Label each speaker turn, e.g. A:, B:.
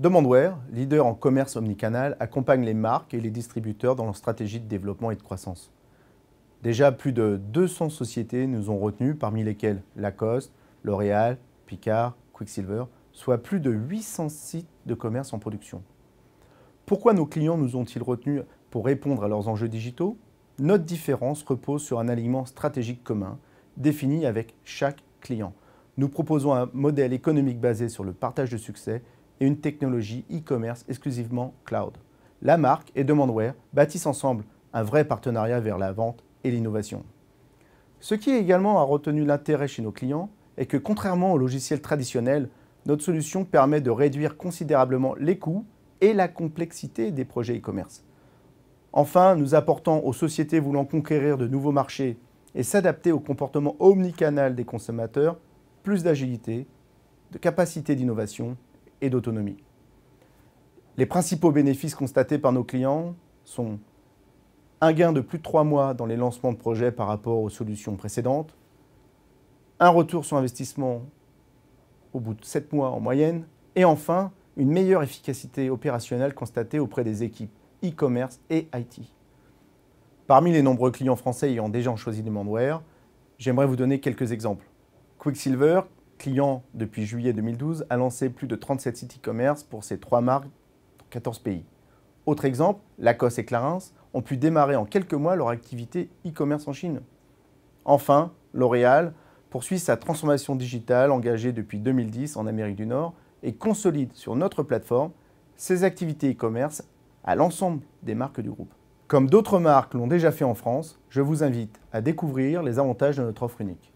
A: Demandware, leader en commerce omnicanal, accompagne les marques et les distributeurs dans leur stratégie de développement et de croissance. Déjà, plus de 200 sociétés nous ont retenus, parmi lesquelles Lacoste, L'Oréal, Picard, Quicksilver, soit plus de 800 sites de commerce en production. Pourquoi nos clients nous ont-ils retenus pour répondre à leurs enjeux digitaux Notre différence repose sur un alignement stratégique commun, défini avec chaque client. Nous proposons un modèle économique basé sur le partage de succès une technologie e-commerce exclusivement cloud. La marque et Demandware bâtissent ensemble un vrai partenariat vers la vente et l'innovation. Ce qui également a retenu l'intérêt chez nos clients est que contrairement aux logiciels traditionnels, notre solution permet de réduire considérablement les coûts et la complexité des projets e-commerce. Enfin, nous apportons aux sociétés voulant conquérir de nouveaux marchés et s'adapter au comportement omnicanal des consommateurs plus d'agilité, de capacité d'innovation et d'autonomie. Les principaux bénéfices constatés par nos clients sont un gain de plus de 3 mois dans les lancements de projets par rapport aux solutions précédentes, un retour sur investissement au bout de 7 mois en moyenne, et enfin une meilleure efficacité opérationnelle constatée auprès des équipes e-commerce et IT. Parmi les nombreux clients français ayant déjà choisi des mandware, j'aimerais vous donner quelques exemples. Quicksilver, client depuis juillet 2012, a lancé plus de 37 sites e-commerce pour ses trois marques dans 14 pays. Autre exemple, Lacoste et Clarins ont pu démarrer en quelques mois leur activité e-commerce en Chine. Enfin, L'Oréal poursuit sa transformation digitale engagée depuis 2010 en Amérique du Nord et consolide sur notre plateforme ses activités e-commerce à l'ensemble des marques du groupe. Comme d'autres marques l'ont déjà fait en France, je vous invite à découvrir les avantages de notre offre unique.